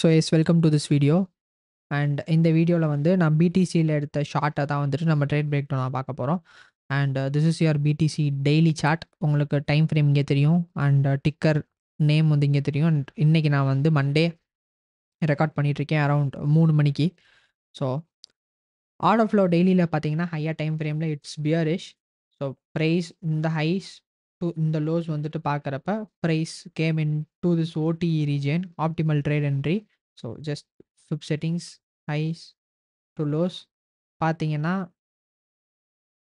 So yes welcome to this video and இந்த வீடியோவில் வந்து நான் பிடிசியில் எடுத்த ஷார்ட்டை தான் வந்துட்டு நம்ம ட்ரேட் பிரேக் நான் பார்க்க போகிறோம் and this is your BTC daily chart உங்களுக்கு டைம் ஃப்ரேம் இங்கே தெரியும் அண்ட் டிக்கர் நேம் வந்து இங்கே தெரியும் அண்ட் இன்றைக்கி நான் வந்து மண்டே ரெக்கார்ட் பண்ணிகிட்ருக்கேன் அரவுண்ட் மூணு மணிக்கு ஸோ ஆர்ட் ஆஃப் டெய்லியில் பார்த்தீங்கன்னா ஹையாக டைம் ஃப்ரேமில் இட்ஸ் பியரிஷ் ஸோ ப்ரைஸ் இந்த ஹைஸ் டூ இந்த லோஸ் வந்துட்டு பார்க்குறப்ப price came into this OTE region optimal trade entry so just fib settings highs to lows பார்த்தீங்கன்னா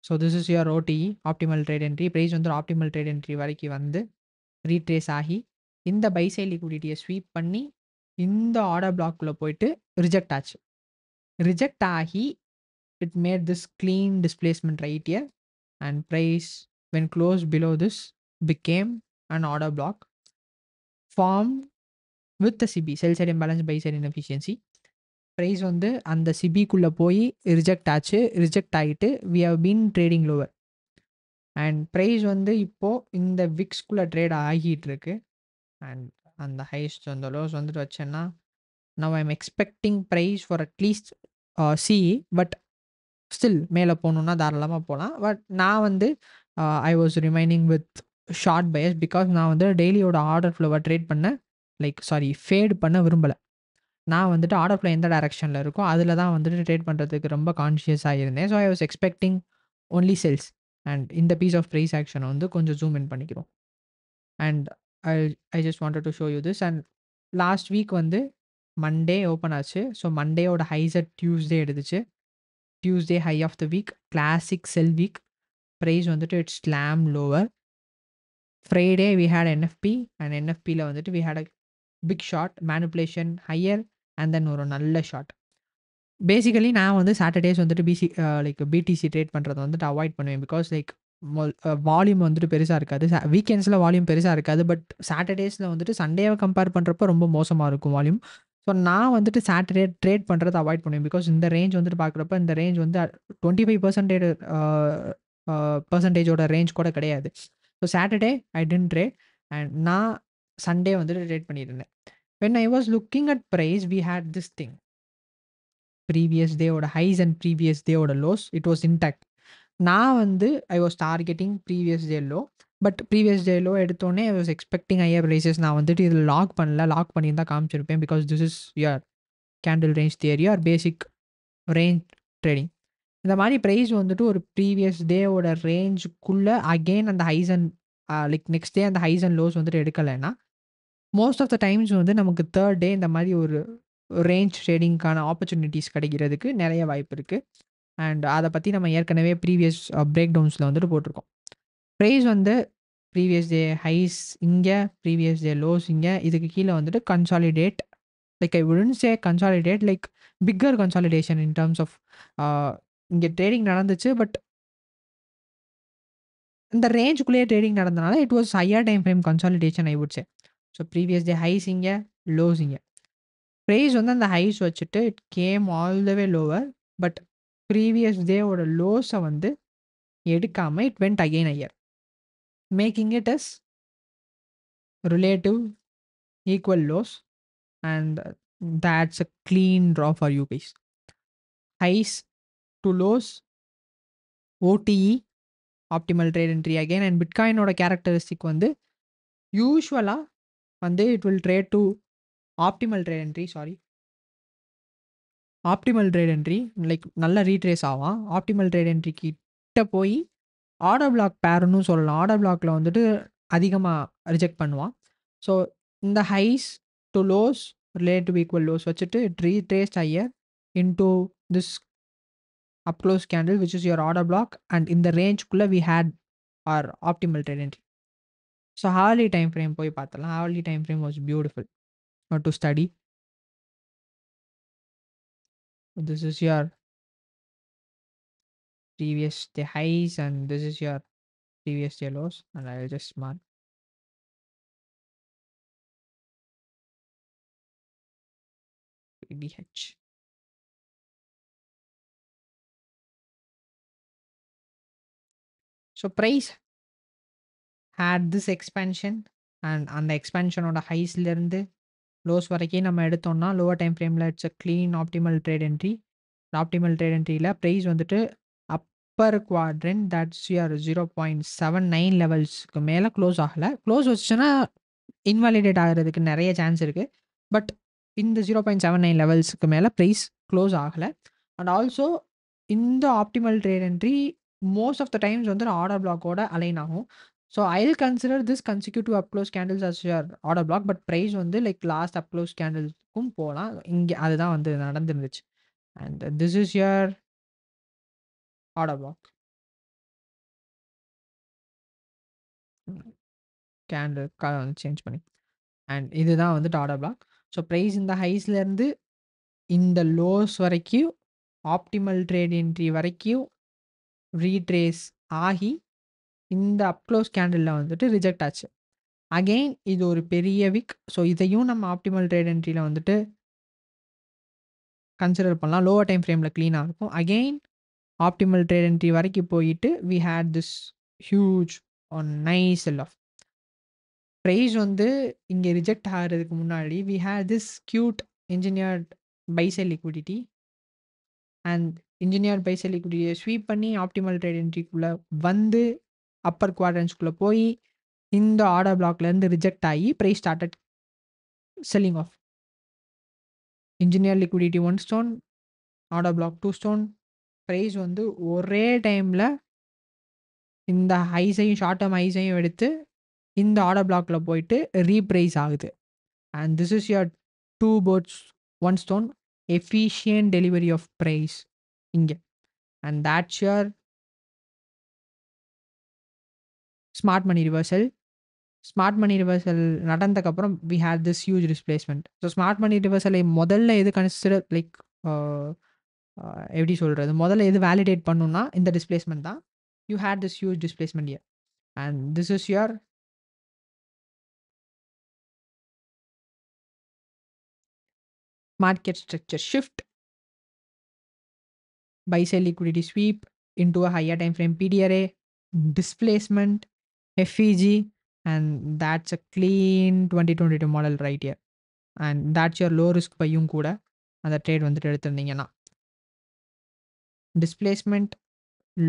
so this is your OTE optimal trade entry price வந்து optimal trade entry வரைக்கும் வந்து retrace ஆகி இந்த பைசை லிக்விடிட்டியை sweep பண்ணி இந்த order பிளாக்குள்ளே போயிட்டு reject ஆச்சு ரிஜெக்ட் ஆகி it made this clean displacement ரைட்டியர் and price when close below this became and order block form with the CB sell side imbalance buy side inefficiency price வந்து அந்த சிபிக்குள்ளே போய் ரிஜெக்ட் ஆச்சு ரிஜெக்ட் ஆகிட்டு we have been trading lower and price வந்து இப்போது இந்த விக்ஸ்குள்ளே ட்ரேட் ஆகிட்டு இருக்கு அண்ட் அந்த ஹைஸ்ட் அந்த லோஸ் வந்துட்டு வச்சேன்னா now I'm expecting price for at least see but still மேலே போகணுன்னா தாராளமாக போகலாம் பட் நான் வந்து I was remaining with short bias because நான் வந்து டெய்லியோட ஆர்டர் ஃப்ளோவை ட்ரேட் பண்ண லைக் சாரி ஃபேடு பண்ண விரும்பலை நான் வந்துட்டு ஆர்டர் ஃப்ளோ எந்த டேரக்ஷனில் இருக்கோ அதில் தான் வந்துட்டு ட்ரேட் பண்ணுறதுக்கு ரொம்ப கான்ஷியஸாக இருந்தேன் so I was expecting only sells and இந்த பீஸ் ஆஃப் ப்ரைஸ் ஆக்ஷனை வந்து கொஞ்சம் ஜூம் இன் பண்ணிக்கிறோம் and I I just wanted to show you this and last week வந்து மண்டே ஓப்பன் ஆச்சு ஸோ மண்டேயோட ஹைஸை டியூஸ்டே எடுத்துச்சு Tuesday high of the week classic sell week price வந்துட்டு it's slam lower Friday we had NFP and என்எஃப்பியில் வந்துட்டு we had a big shot manipulation higher and then ஒரு நல்ல ஷாட் பேசிக்கலி நான் வந்து சாட்டர்டேஸ் வந்துட்டு பிசி லைக் பிடிசி ட்ரேட் பண்ணுறதை வந்துட்டு அவாய்ட் பண்ணுவேன் பிகாஸ் லைக் வால்யூம் வந்துட்டு பெருசாக இருக்காது வீக்கெண்ட்ஸில் வால்யூம் பெருசாக இருக்காது பட் சாட்டர்டேஸில் வந்துட்டு சண்டேவை கம்பேர் பண்ணுறப்போ ரொம்ப மோசமாக இருக்கும் வால்யூம் ஸோ நான் வந்துட்டு சாட்டர்டே ட்ரேட் பண்ணுறதை அவாய்ட் பண்ணுவேன் பிகாஸ் இந்த ரேஞ்ச் வந்துட்டு பார்க்குறப்ப இந்த ரேஞ்ச் வந்து டுவெண்ட்டி ஃபைவ் பர்சன்டேஜ் பர்சன்டேஜோட ரேஞ்ச் கூட கிடையாது so Saturday I didn't trade and நான் சண்டே வந்துட்டு ரேட் பண்ணியிருந்தேன் when I was looking at price we had this thing previous டேவோட ஹைஸ் அண்ட் ப்ரீவியஸ் டேவோட லோஸ் இட் வாஸ் இன்டாக்ட் நான் வந்து I was targeting previous day low but previous day low எடுத்தோடனே I was expecting higher prices நான் வந்துட்டு இதில் lock பண்ணல lock பண்ணியிருந்தா காமிச்சிருப்பேன் because this is your candle range theory or basic range trading இந்த மாதிரி ப்ரைஸ் வந்துட்டு ஒரு ப்ரீவியஸ் டேவோட ரேஞ்சுக்குள்ளே அகெயின் அந்த highs and like next day அந்த ஹைஸ் அண்ட் லோஸ் வந்துட்டு எடுக்கலைன்னா மோஸ்ட் ஆஃப் த டைம்ஸ் வந்து நமக்கு தேர்ட் டே இந்த மாதிரி ஒரு ரேஞ்ச் ட்ரேடிங்க்கான ஆப்பர்ச்சுனிட்டிஸ் கிடைக்கிறதுக்கு நிறைய வாய்ப்பு இருக்குது அண்ட் அதை பற்றி நம்ம ஏற்கனவே ப்ரீவியஸ் பிரேக் டவுன்ஸில் வந்துட்டு போட்டிருக்கோம் ப்ரைஸ் வந்து ப்ரீவியஸ் டே ஹைஸ் இங்கே ப்ரீவியஸ் டே லோஸ் இங்கே இதுக்கு கீழே வந்துட்டு consolidate like I would say consolidate like bigger consolidation in terms of இங்கே ட்ரேடிங் நடந்துச்சு பட் இந்த ரேஞ்சுக்குள்ளேயே ட்ரேடிங் நடந்தனால it was higher time frame consolidation ஆகிடுச்சு ஸோ ப்ரீவியஸ் டே ஹைஸ் இங்கே லோஸ் இங்கே ப்ரைஸ் வந்து அந்த ஹைஸ் வச்சுட்டு it came all the way lower but previous டேவோட லோஸை வந்து எடுக்காமல் it went again Iyer making it as relative equal lows and that's a clean draw for you guys highs to lows OTE optimal trade entry again and பிட்காயினோட characteristic வந்து யூஸ்வலாக வந்து it will trade to optimal trade entry sorry optimal trade entry like நல்லா retrace ஆகும் optimal trade entry கிட்ட போய் order black பேருன்னு சொல்லலாம் ஆர்டர் பிளாக்ல வந்துட்டு அதிகமாக ரிஜெக்ட் பண்ணுவான் ஸோ இந்த highs to lows relative to equal lows வச்சுட்டு retrace higher into this up close candle which is your order block and in the range குள்ள we had our optimal trade entry so hourly time frame போய் பார்த்தலாம் hourly time frame was beautiful not to study this is your previous day highs and this is your previous day lows and I'll just mark PBH. So price had this expansion and அந்த எக்ஸ்பென்ஷனோட ஹைஸ்லேருந்து lows வரைக்கும் நம்ம எடுத்தோம்னா lower time ஃப்ரேமில் it's a clean optimal trade entry optimal trade என்ட்ரியில் price வந்துட்டு upper quadrant that's your zero point seven nine லெவல்ஸ்க்கு மேலே க்ளோஸ் ஆகலை க்ளோஸ் வச்சுன்னா இன்வாலிடேட் ஆகிறதுக்கு நிறைய சான்ஸ் இருக்குது பட் இந்த ஜீரோ பாயிண்ட் செவன் நைன் லெவல்ஸுக்கு மேலே ப்ரைஸ் க்ளோஸ் ஆகலை அண்ட் ஆல்சோ இந்த optimal trade entry most of the times வந்து நான் ஆர்டர் பிளாக்கோட அலைன் ஆகும் so I consider this consecutive up close candles as your order block but price வந்து லைக் லாஸ்ட் அப்க்ளோஸ் கேண்டில்ஸ்க்கும் போகலாம் இங்கே அதுதான் வந்து நடந்துருந்துச்சு and this is your order block candle colour வந்து சேஞ்ச் பண்ணி அண்ட் இதுதான் வந்துட்டு ஆர்டர் பிளாக் ஸோ ப்ரைஸ் இந்த ஹைஸ்லேருந்து இந்த லோஸ் வரைக்கும் ஆப்டிமல் ட்ரேட் என்ட்ரி வரைக்கும் ரீட்ரேஸ் ஆகி இந்த அப்க்ளோஸ் கேண்டிலில் வந்துட்டு ரிஜெக்ட் ஆச்சு அகெயின் இது ஒரு பெரிய விக் ஸோ இதையும் நம்ம ஆப்டிமல் ட்ரேட் என்ட்ரியில் வந்துட்டு கன்சிடர் பண்ணலாம் லோவர் டைம் ஃப்ரேமில் க்ளீனாக இருக்கும் அகெயின் ஆப்டிமல் ட்ரேட் என்ட்ரி வரைக்கும் போயிட்டு we had this huge and nice L of price வந்து இங்கே ரிஜெக்ட் ஆகிறதுக்கு முன்னாடி we had this cute engineered பைசை லிக்விடிட்டி அண்ட் இன்ஜினியர் பை செல்லிக்குரிய ஸ்வீப் பண்ணி ஆப்டிமல் ட்ரேட் என்ட்ரிக்குள்ளே வந்து அப்பர் குவாட்ரன்ஸ்குள்ளே போய் இந்த ஆர்டர் பிளாக்லேருந்து ரிஜெக்ட் ஆகி price started selling off engineer liquidity one stone order block two stone price வந்து ஒரே டைமில் இந்த ஹைஸையும் ஷார்ட் டேர்ம் ஹைஸையும் எடுத்து இந்த ஆர்டர் பிளாக்கில் போயிட்டு ரீப்ரைஸ் ஆகுது and this is your two birds one stone efficient delivery of price இங்க. And that's your smart money reversal smart money reversal நடந்ததுக்கப்புறம் we have this huge displacement so smart money ரிவர்சலை முதல்ல எது consider like uh, uh, எப்படி சொல்கிறது முதல்ல எது validate பண்ணுன்னா இந்த டிஸ்பிளேஸ்மெண்ட் தான் you had this huge displacement here and this is your market structure shift buy-sell liquidity sweep into a higher time frame PDRA, displacement, FEG, and that's a twenty 2022 model right here and that's your low risk பையும் கூட அந்த trade வந்துட்டு எடுத்திருந்தீங்கன்னா displacement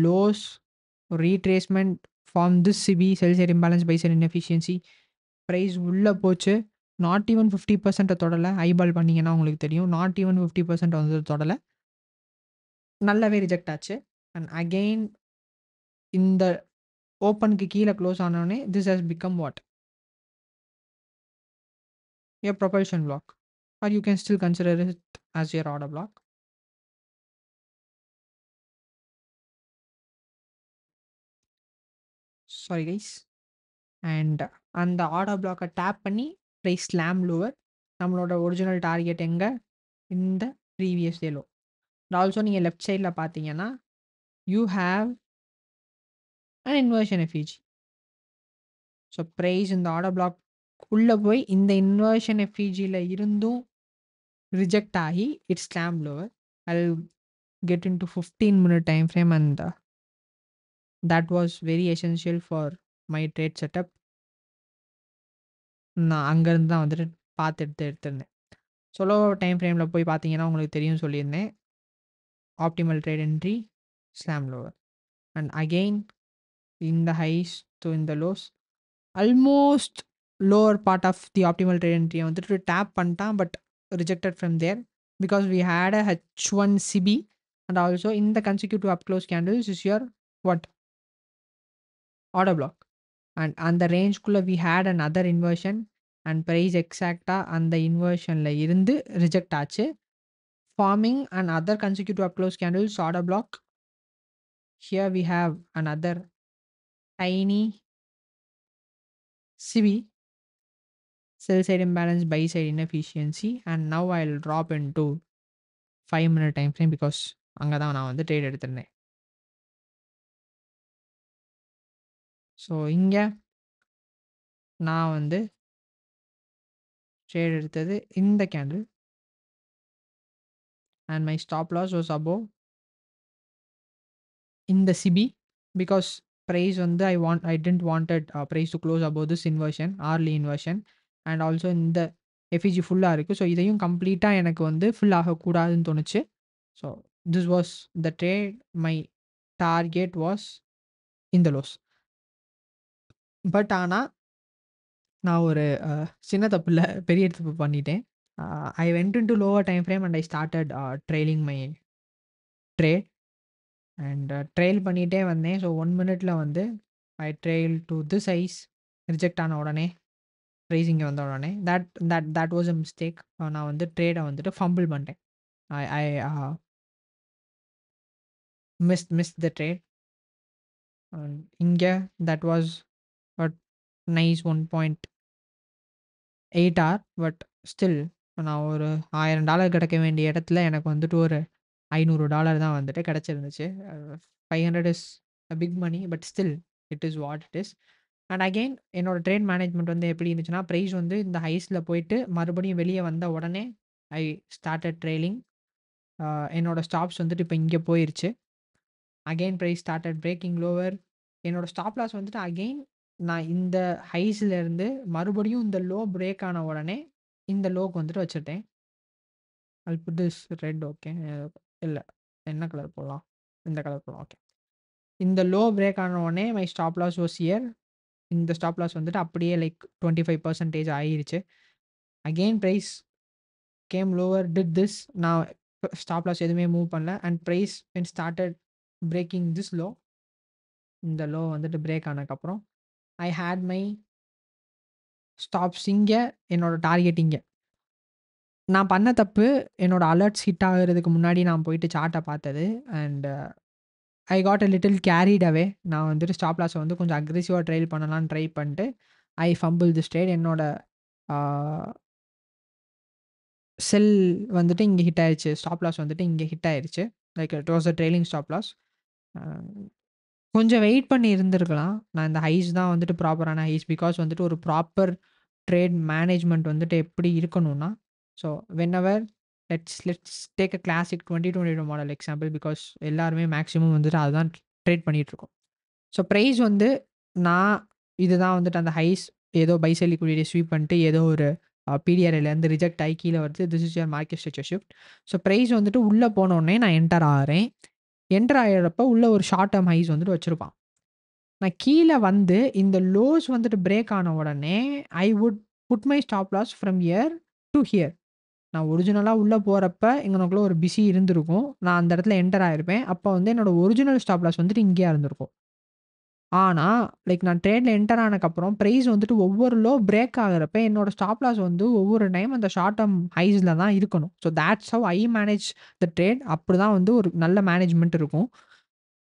lows retracement form this SIBI sell side imbalance buy sell inefficiency price உள்ளே போச்சு not even fifty பர்சன்ட்டை தொடலை eyeball பண்ணிங்கன்னா உங்களுக்கு தெரியும் நாட் ஈவன் ஃபிஃப்டி பர்சன்ட் வந்து தொடலை நல்லாவே ரிஜெக்ட் ஆச்சு அண்ட் அகெயின் இந்த ஓப்பனுக்கு கீழே க்ளோஸ் ஆனோடனே this has become what your propulsion block or you can still consider it as your order block sorry guys and அந்த ஆர்டர் பிளாக்கை டேப் பண்ணி ப்ரைஸ் ஸ்லாம் லோவர் நம்மளோட ஒரிஜினல் டார்கெட் எங்கே இந்த previous day low and also நீங்கள் left சைடில் பார்த்தீங்கன்னா you have and inversion FEG so price இந்த ஆர்டர் பிளாக் உள்ளே போய் இந்த இன்வர்ஷன் எஃப்இஜியில் இருந்தும் ரிஜெக்ட் ஆகி it's slam lower I get in to fifteen minute time frame and that was very essential for my trade setup நான் அங்கேருந்து தான் வந்துட்டு பார்த்து எடுத்து எடுத்திருந்தேன் ஸோ டைம் ஃப்ரேமில் போய் பார்த்தீங்கன்னா உங்களுக்கு தெரியும் சொல்லியிருந்தேன் optimal trade entry slam lower and again in the highs to in the lows almost lower part of the optimal trade entry வந்துட்டு tap பண்ணிட்டான் but rejected from there because we had a H1 CB and also in the consecutive up close candles is your what order block and on the range color we had another inversion and price exact அந்த இன்வர்ஷனில் இருந்து reject ஆச்சு forming another consecutive up close candle solder block here we have another tiny cb sell side imbalance buy side inefficiency and now i'll drop into 5 minute time frame because அங்கே தான் நான் வந்து trade So so இங்கே நான் வந்து trade எடுத்தது இந்த candle and my stop loss was above in the CB because price on the I want I didn't wanted uh, price to close above this inversion hourly inversion and also இந்த FEG ஃபுல்லாக இருக்குது so இதையும் கம்ப்ளீட்டாக எனக்கு வந்து fill ஆகக்கூடாதுன்னு தோணுச்சு so this was the trade my target was இந்த லோஸ் பட் ஆனால் நான் ஒரு சின்ன தப்பில் பெரிய தப்பு பண்ணிட்டேன் Uh, I went into lower time frame and I started uh, trailing my trade and uh, trail பண்ணிட்டே வந்தேன் so 1 minute வந்து I trail to this size reject ஆன உடனே raising வந்த உடனே that that that was a mistake uh, நான் வந்து trade வந்துட்டு fumble பண்ணிட்டேன் I I uh, missed missed the trade and that was a nice 1.8 hour but still இப்போ நான் ஒரு ஆயிரம் டாலர் கிடைக்க வேண்டிய இடத்துல எனக்கு வந்துட்டு ஒரு ஐநூறு டாலர் தான் வந்துட்டு five hundred is a big money but still it is what it is. And again என்னோடய ட்ரேட் மேனேஜ்மெண்ட் வந்து எப்படி இருந்துச்சுன்னா, ப்ரைஸ் வந்து இந்த ஹைஸில் போயிட்டு மறுபடியும் வெளியே வந்த உடனே ஐ ஸ்டார்டட் ட்ரெய்லிங். என்னோடய ஸ்டாப்ஸ் வந்துட்டு இப்போ இங்கே போயிருச்சு. Again price started breaking lower. என்னோடய ஸ்டாப் லாஸ் வந்துட்டு அகைன் நான் இந்த இருந்து மறுபடியும் இந்த லோ பிரேக் ஆன உடனே இந்த லோக் வந்துட்டு வச்சுட்டேன் அல் புதுஸ் ரெட் ஓகே இல்லை என்ன கலர் போடலாம் இந்த கலர் போடலாம் ஓகே இந்த லோ பிரேக் ஆன உடனே my stop loss was here இந்த ஸ்டாப் லாஸ் வந்துட்டு அப்படியே லைக் டுவெண்ட்டி ஃபைவ் பர்சன்டேஜ் ஆகிருச்சு again price came lower did this நான் ஸ்டாப் லாஸ் எதுவுமே மூவ் பண்ணல and price when started breaking this low இந்த லோ வந்துட்டு பிரேக் ஆனதுக்கப்புறம் ஐ ஹேட் மை ஸ்டாப்ஸ் இங்கே என்னோடய டார்கெட் இங்கே நான் பண்ண தப்பு என்னோட அலர்ட்ஸ் ஹிட் ஆகிறதுக்கு முன்னாடி நான் போயிட்டு சார்ட்டை பார்த்தது and I got a little carried away நான் வந்துட்டு ஸ்டாப் லாஸை வந்து கொஞ்சம் அக்ரெசிவாக ட்ரைல் பண்ணலான்னு ட்ரை பண்ணிட்டு ஐ ஃபம்பிள் தி ஸ்டேட் என்னோட செல் வந்துட்டு இங்கே ஹிட் ஆயிடுச்சு ஸ்டாப் லாஸ் வந்துட்டு இங்கே ஹிட் ஆயிடுச்சு like it was a trailing stop loss கொஞ்சம் வெயிட் பண்ணி இருந்திருக்கலாம் நான் இந்த ஹைஸ் தான் வந்துட்டு ப்ராப்பரான ஹைஸ் பிகாஸ் வந்துட்டு ஒரு ப்ராப்பர் ட்ரேட் மேனேஜ்மெண்ட் வந்துட்டு எப்படி இருக்கணும்னா so when our let's let's take a classic twenty twenty two model example because எல்லாருமே மேக்ஸிமம் வந்துட்டு அதுதான் ட்ரேட் பண்ணிகிட்ருக்கோம் ஸோ ப்ரைஸ் வந்து நான் இதுதான் வந்துட்டு அந்த ஹைஸ் ஏதோ பைசெல்லி கூடிய ஸ்வீப் பண்ணிட்டு ஏதோ ஒரு பிடிஆர்ஐலேருந்து ரிஜெக்ட் ஆகி கீழே வருது this is your market structure shift so price வந்துட்டு உள்ளே போனோடனே நான் என்டர் ஆகிறேன் என்டர் ஆகிறப்ப உள்ள ஒரு ஷார்ட் டேர்ம் ஹைஸ் வந்துட்டு வச்சுருப்பான் நான் கீழே வந்து இந்த லோஸ் வந்துட்டு பிரேக் ஆன உடனே I would put my stop loss from here to here நான் ஒரிஜினலாக உள்ளே போகிறப்ப எங்களுக்குள்ள ஒரு பிஸி இருந்திருக்கும் நான் அந்த இடத்துல என்டர் ஆகிருப்பேன் அப்போ வந்து என்னோட ஒரிஜினல் ஸ்டாப் லாஸ் வந்துட்டு இங்கேயா இருந்திருக்கும் ஆனால் லைக் நான் ட்ரேடில் என்டர் ஆனதுக்கப்புறம் ப்ரைஸ் வந்துட்டு ஒவ்வொரு லோ பிரேக் ஆகிறப்ப என்னோட ஸ்டாப் லாஸ் வந்து ஒவ்வொரு டைம் அந்த ஷார்ட் டேர்ம் ஹைஸில் தான் இருக்கணும் so that's how I manage the trade அப்படி தான் வந்து ஒரு நல்ல மேனேஜ்மெண்ட் இருக்கும்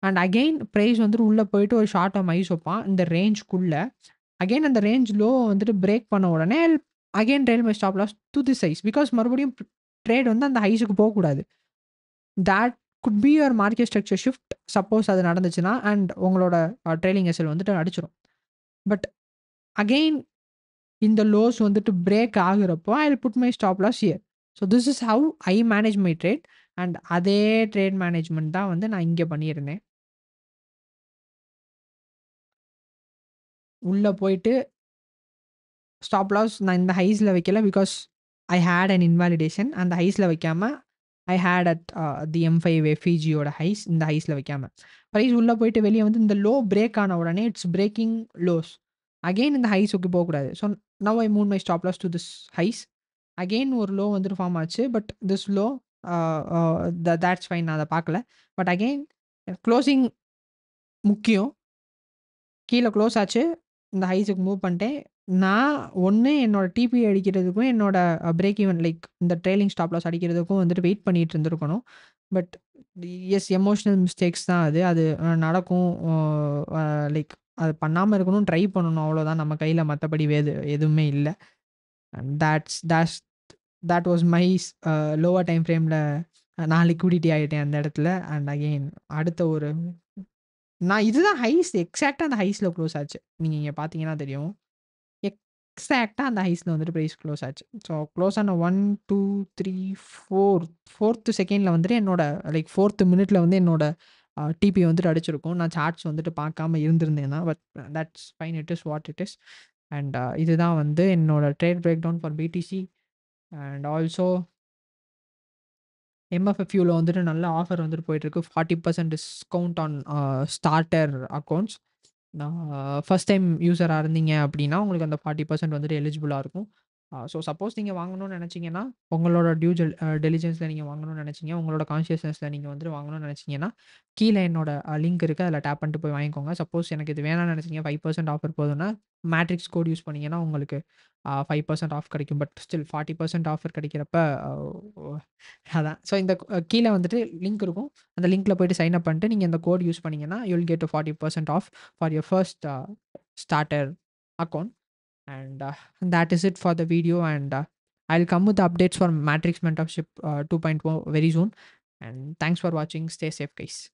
அண்ட் அகெயின் ப்ரைஸ் வந்துட்டு உள்ளே போயிட்டு ஒரு ஷார்ட் ஆஃப் ஐஸ் வைப்பான் இந்த ரேஞ்சுக்குள்ளே அகெயின் அந்த ரேஞ்ச் லோ வந்துட்டு பிரேக் பண்ண உடனே அகெயின் ரயில்வே stop loss to the highs because மறுபடியும் ட்ரேட் வந்து அந்த ஹைஸுக்கு போகக்கூடாது that could be your market structure shift suppose அது நடந்துச்சுன்னா அண்ட் உங்களோட ட்ரெயிலிங் uh, எஸ்எல் வந்துட்டு அடிச்சிடும் பட் அகெயின் இந்த லோஸ் வந்துட்டு பிரேக் ஆகுறப்போ I put my stop loss here so this is how I manage my trade and அதே trade management தான் வந்து நான் இங்கே பண்ணியிருந்தேன் உள்ளே போயிட்டு ஸ்டாப் லாஸ் நான் இந்த ஹைஸில் வைக்கல because I had an invalidation அந்த ஹைஸில் வைக்காமல் I had at the M five எஃபிஜியோட ஹைஸ் இந்த ஹைஸில் வைக்காமல் ப்ரைஸ் உள்ளே போயிட்டு வெளியே வந்து இந்த லோ பிரேக் ஆன உடனே இட்ஸ் பிரேக்கிங் லோஸ் அகெயின் இந்த ஹைஸுக்கு போகக்கூடாது so now I move my stop loss to this highs again ஒரு லோ வந்துட்டு ஃபார்ம் ஆச்சு but this low that's fine நான் அதை பார்க்கல பட் அகெயின் க்ளோசிங் முக்கியம் கீழே க்ளோஸ் ஆச்சு இந்த ஹைஸுக்கு மூவ் பண்ணிட்டேன். நான் ஒன்று என்னோட டிபி அடிக்கிறதுக்கும், என்னோடய பிரேக் ஈவன் லைக் இந்த ட்ரெயிலிங் ஸ்டாப் லாஸ் அடிக்கிறதுக்கும் வந்துட்டு வெயிட் பண்ணிட்டு இருந்திருக்கணும். பட் எஸ் எமோஷ்னல் மிஸ்டேக்ஸ் தான் அது. அது நடக்கும். லைக் அது பண்ணாமல் இருக்கணும். ட்ரை பண்ணணும் அவ்வளோதான். நம்ம கையில் மற்றபடி வேது எதுவுமே இல்லை and that's that that was my lower time ஃப்ரேமில் நான் லிக்விடிட்டி ஆகிட்டேன் அந்த இடத்துல. அண்ட் அகெயின் அடுத்த ஒரு நான் இதுதான் ஹைஸ் எக்ஸாக்டாக அந்த ஹைஸில் க்ளோஸ் ஆச்சு நீங்கள் இங்கே பார்த்தீங்கன்னா தெரியும் எக்ஸாக்டாக அந்த ஹைஸில் வந்துட்டு ப்ரைஸ் க்ளோஸ் ஆச்சு ஸோ க்ளோஸ் ஆன one two three four fourth செகண்டில் வந்துட்டு என்னோட லைக் ஃபோர்த்து மினிட்ல வந்து என்னோட டிபி வந்துட்டு அடிச்சிருக்கும் நான் சார்ட்ஸ் வந்துட்டு பார்க்காம இருந்திருந்தேன்னா but that's fine it is what it is and இதுதான் வந்து என்னோட trade break down for BTC and also எம்எஃப்எஃப்யூவில் வந்துட்டு நல்ல ஆஃபர் வந்துட்டு போயிட்டுருக்கு forty percent discount on starter accounts first time யூஸராக இருந்தீங்க அப்படின்னா உங்களுக்கு அந்த ஃபார்ட்டி பர்சன்ட் வந்துட்டு எலிஜிபிளாக இருக்கும் ஸோ சப்போஸ் நீங்கள் வாங்கணும்னு நினச்சிங்கன்னா உங்களோட டியூ ஜெல் டெலிஜென்ஸில் நீங்கள் வாங்கணும்னு நினச்சிங்க உங்களோட கான்ஷியஸ்னஸில் நீங்கள் வந்து வாங்கணும்னு நினச்சிங்கன்னா கீழே என்னோட லிங்க் இருக்குது அதில் டேப் பண்ணிட்டு போய் வாங்கிக்கோங்க சப்போஸ் எனக்கு இது வேணாம்னு நினச்சிங்க ஃபைவ் பர்சன்ட் ஆஃபர் போதும்னா மேட்ரிக்ஸ் கோட் யூஸ் பண்ணிங்கன்னா உங்களுக்கு ஃபைவ் பர்சன்ட் ஆஃப் கிடைக்கும் but still forty percent offer கிடைக்கிறப்ப அதான் ஸோ இந்த கீழே வந்துட்டு லிங்க் இருக்கும் அந்த லிங்க்கில் போய்ட்டு சைன் அப் பண்ணிட்டு நீங்கள் இந்த கோட் யூஸ் பண்ணிங்கன்னா you'll get forty percent off for your first starter account and uh, that is it for the video and uh, i'll come with updates for matrix mentorship uh, 2.0 very soon and thanks for watching stay safe guys